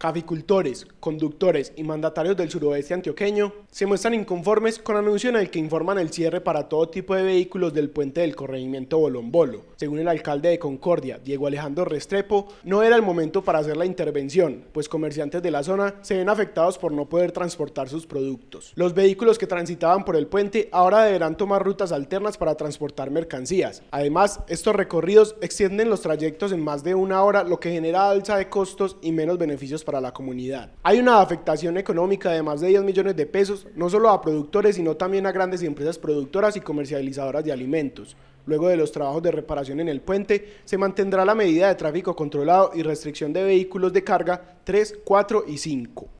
caficultores, conductores y mandatarios del suroeste antioqueño se muestran inconformes con anuncio en el que informan el cierre para todo tipo de vehículos del puente del corregimiento Bolombolo. Según el alcalde de Concordia, Diego Alejandro Restrepo, no era el momento para hacer la intervención, pues comerciantes de la zona se ven afectados por no poder transportar sus productos. Los vehículos que transitaban por el puente ahora deberán tomar rutas alternas para transportar mercancías. Además, estos recorridos extienden los trayectos en más de una hora, lo que genera alza de costos y menos beneficios para para la comunidad. Hay una afectación económica de más de 10 millones de pesos, no solo a productores, sino también a grandes empresas productoras y comercializadoras de alimentos. Luego de los trabajos de reparación en el puente, se mantendrá la medida de tráfico controlado y restricción de vehículos de carga 3, 4 y 5.